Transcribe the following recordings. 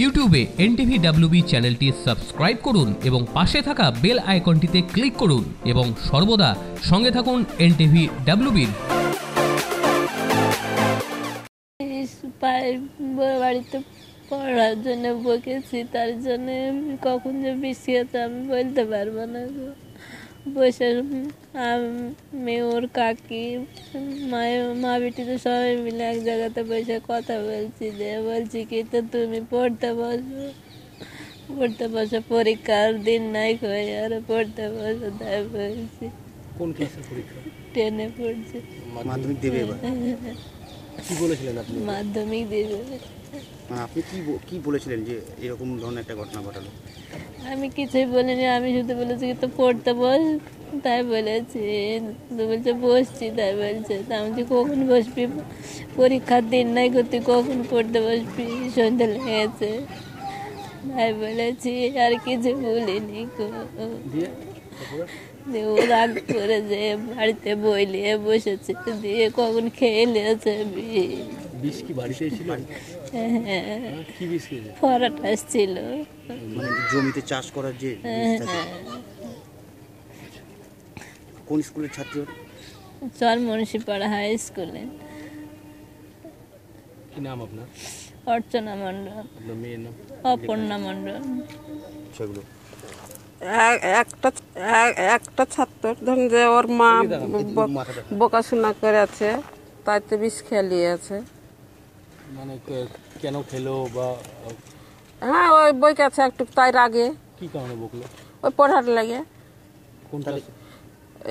ইউটিউবে NTV WB চ্যানেলটি subscribe করুন এবং পাশে থাকা বেল আইকনটিতে ক্লিক করুন এবং সর্বদা সঙ্গে থাকুন এনটিভি ডাব্লিউবির বাড়িতে পড়ার জন্য বকেছি তার জন্য কখন যে বিষিয়েছে আমি বলতে পারবো না बसर আমি ওর কাকি মা বেটি তো সবাই মিলে এক জায়গাতে বসে কথা বলছি যে বলছি কি তো তুমি পড়তে বসো পড়তে বসো পরীক্ষার দিন নাই হয়ে আর পড়তে বসো তাই বলছি কোন ক্লাসের পরীক্ষা টেনে পড়ছে মাধ্যমিক দেবে কি বলেছিলেন আপনি মাধ্যমিক দিয়ে দেবে মানে আপনি কি কি বলেছিলেন যে এরকম ধরনের একটা ঘটনা ঘটালো আমি কিছুই বলিনি আমি শুধু বলেছি তো পড়তে বল তাই বলেছি তো বলছে বসছি তাই বলছে তা আমি তুই কখন বসবি পরীক্ষার দিন নাই করতে কখন পড়তে বসবি সন্ধে লেগেছে তাই বলেছি আর কিছু বলিনি রাগ করে যে বাড়িতে বই বসেছে দিয়ে কখন হ্যাঁ। খেয়ে মানে জমিতে চাষ করার যে হ্যাঁ, হ্যাঁ। কোন স্কুলের ছাত্র চর মুন্সিপাড়া হাই স্কুলে কি নাম আপনার অর্চনা মণ্ডল অপর্ণা মণ্ডল সেগুলো একটা একটা ছাত্র ধরুন যে ওর মা বোকাশোনা করেছে তাই তো বিষ খেলিয়েছে মানে কেন খেলো বা হ্যাঁ ওই বই কাছে একটু তাই রাগে কি কারণে বকলো ওই পড়ার লাগে কোনটা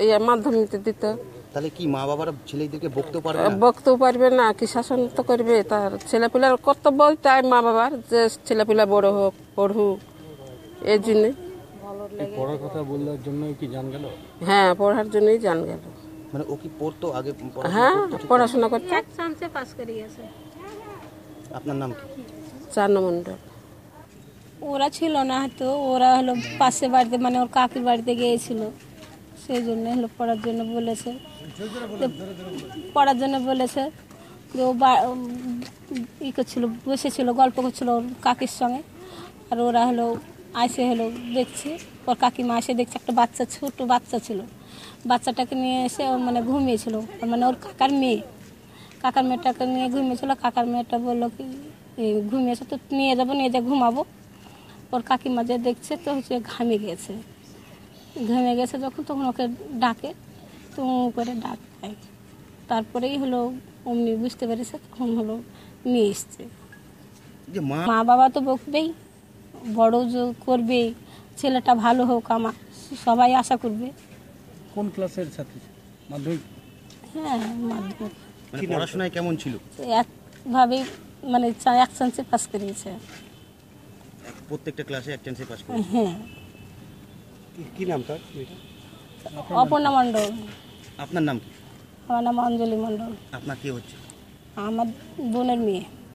ইয়ে মাধ্যমিকতে দিত তাহলে কি মা বাবার ছেলেদেরকে বকতে পারবে না বকতেও পারবে না কি শাসন তো করবে তার ছেলেপুলার কর্তব্য তাই মা বাবার যে ছেলেপিলা বড় হোক পড়ুক এই জন্যে খারাপ লাগে পড়ার কথা বলার জন্য কি জান গেল হ্যাঁ পড়ার জন্যই জান গেল মানে ও কি পড়তো আগে হ্যাঁ পড়াশোনা করতে এক চান্সে পাস করে গেছে আপনার নাম কি চান্নমণ্ডল ওরা ছিল না হয়তো ওরা হলো পাশে বাড়িতে মানে ওর কাকির বাড়িতে গিয়েছিল সেই জন্য হলো পড়ার জন্য বলেছে পড়ার জন্য বলেছে যে ও বা ই করছিল বসেছিল গল্প করছিল ওর কাকির সঙ্গে আর ওরা হলো আসে হলো দেখছি ওর কাকিমা এসে দেখছে একটা বাচ্চা ছোট বাচ্চা ছিল বাচ্চাটাকে নিয়ে এসে ওর মানে ঘুমিয়েছিল ওর মানে ওর কাকার মেয়ে কাকার মেয়েটাকে নিয়ে ঘুমিয়েছিল কাকার মেয়েটা বললো কি ঘুমিয়েছে তো নিয়ে যাবো নিয়ে যা ঘুমাবো ওর কাকিমা যে দেখছে তো হচ্ছে ঘামে গেছে ঘেমে গেছে যখন তখন ওকে ডাকে তো করে ডাক দেয় তারপরেই হলো অমনি বুঝতে পেরেছে তখন হলো নিয়ে এসছে মা বাবা তো বকবেই বড় করবে ছেলেটা ভালো হোক আমার সবাই আশা করবে কোন ক্লাসের ছাত্রী মাধ্যমিক হ্যাঁ মানে পড়াশোনায় কেমন ছিল একভাবে মানে এক চান্সে পাস করিয়েছে প্রত্যেকটা ক্লাসে এক চান্সে পাস হ্যাঁ কি নাম তার অপর্ণা মণ্ডল আপনার নাম কি আমার নাম অঞ্জলি মণ্ডল আপনার কি হচ্ছে আমার বোনের মেয়ে